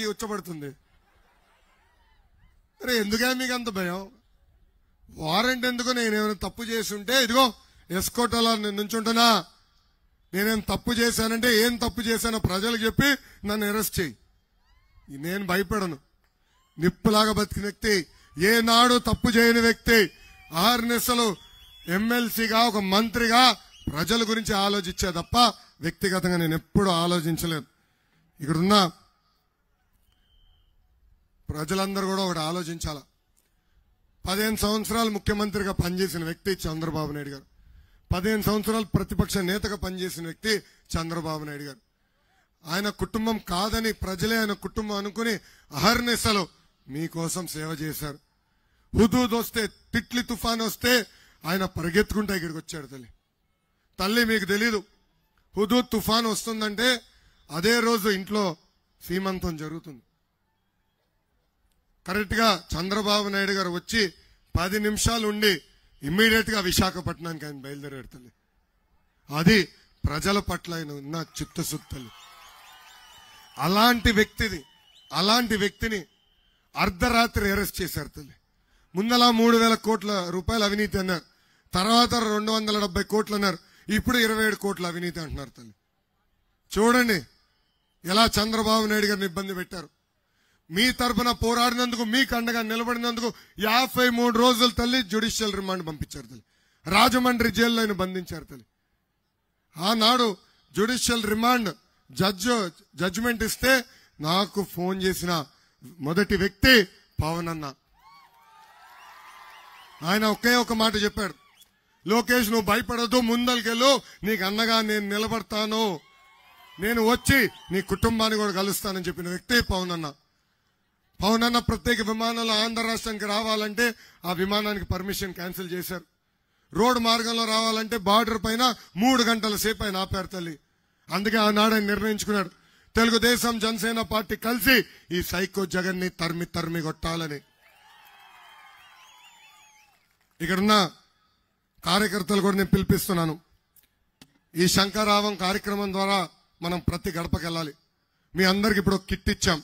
ఇంటికి వచ్చబడుతుంది అరే ఎందుకే మీకు అంత భయం వారెంట్ ఎందుకు నేనేమైనా తప్పు చేసి ఉంటే ఇదిగో ఎస్కోటలో నుంచుంటున్నా నేనేం తప్పు చేశానంటే ఏం తప్పు చేశానో ప్రజలు చెప్పి నన్ను అరెస్ట్ చేయి నేను భయపడను నిప్పులాగా బతికిన వ్యక్తి ఏనాడు తప్పు చేయని వ్యక్తి ఆర్నెస్సలు ఎమ్మెల్సీగా ఒక మంత్రిగా ప్రజల గురించి ఆలోచించే తప్ప వ్యక్తిగతంగా నేను ఎప్పుడూ ఆలోచించలేదు ఇక్కడున్నా ప్రజలందరూ కూడా ఒకటి ఆలోచించాల పదిహేను సంవత్సరాలు ముఖ్యమంత్రిగా పనిచేసిన వ్యక్తి చంద్రబాబు నాయుడు గారు పదిహేను సంవత్సరాలు ప్రతిపక్ష నేతగా పనిచేసిన వ్యక్తి చంద్రబాబు నాయుడు గారు ఆయన కుటుంబం కాదని ప్రజలే ఆయన కుటుంబం అనుకుని అహర్నిశలు మీకోసం సేవ చేశారు హుదూద్ వస్తే తిట్లి తుఫాన్ వస్తే ఆయన పరిగెత్తుకుంటే ఇక్కడికి వచ్చాడు తల్లి తల్లి మీకు తెలీదు హుదూద్ తుఫాన్ వస్తుందంటే అదే రోజు ఇంట్లో సీమంతం జరుగుతుంది కరెక్ట్గా చంద్రబాబు నాయుడు గారు వచ్చి పది నిమిషాలు ఉండి ఇమ్మీడియట్గా విశాఖపట్నానికి ఆయన బయలుదేరాడు తల్లి అది ప్రజల పట్ల ఆయన ఉన్న చిత్తశుద్ధులు అలాంటి వ్యక్తిది అలాంటి వ్యక్తిని అర్ధరాత్రి అరెస్ట్ చేశారు తల్లి ముందలా మూడు వేల కోట్ల రూపాయలు అవినీతి అన్నారు తర్వాత రెండు వందల డెబ్బై కోట్లు అన్నారు ఇప్పుడు ఇరవై ఏడు కోట్ల అవినీతి అంటున్నారు తల్లి చూడండి ఎలా చంద్రబాబు నాయుడు గారిని ఇబ్బంది పెట్టారు మీ తరఫున పోరాడినందుకు మీకు అండగా నిలబడినందుకు యాభై మూడు రోజుల తల్లి జ్యుడిషియల్ రిమాండ్ పంపించారు తల్లి రాజమండ్రి జైల్లో ఆయన బంధించారు తల్లి ఆనాడు జ్యుడిషియల్ రిమాండ్ జడ్జ్ జడ్జిమెంట్ ఇస్తే నాకు ఫోన్ చేసిన మొదటి వ్యక్తి పవన్ అన్న ఆయన ఒకే ఒక మాట చెప్పాడు లోకేష్ నువ్వు భయపడద్దు ముందలకెళ్ళు నీకు అన్నగా నేను నిలబడతాను నేను వచ్చి నీ కుటుంబాన్ని కూడా కలుస్తానని చెప్పిన వ్యక్తి పవన్ అన్న పవనన్న ప్రత్యేక విమానాలు ఆంధ్ర రాష్ట్రానికి రావాలంటే ఆ విమానానికి పర్మిషన్ క్యాన్సిల్ చేశారు రోడ్డు మార్గంలో రావాలంటే బార్డర్ పైన మూడు గంటల సేపు ఆయన ఆపారు తల్లి అందుకే ఆనాడు ఆయన నిర్ణయించుకున్నాడు తెలుగుదేశం జనసేన పార్టీ కలిసి ఈ సైకో జగన్ ని తరిమి తరిమి కొట్టాలని ఇక్కడున్న కార్యకర్తలు కూడా నేను పిలిపిస్తున్నాను ఈ శంకరావం కార్యక్రమం ద్వారా మనం ప్రతి గడపకెళ్ళాలి మీ అందరికి ఇప్పుడు కిట్ ఇచ్చాం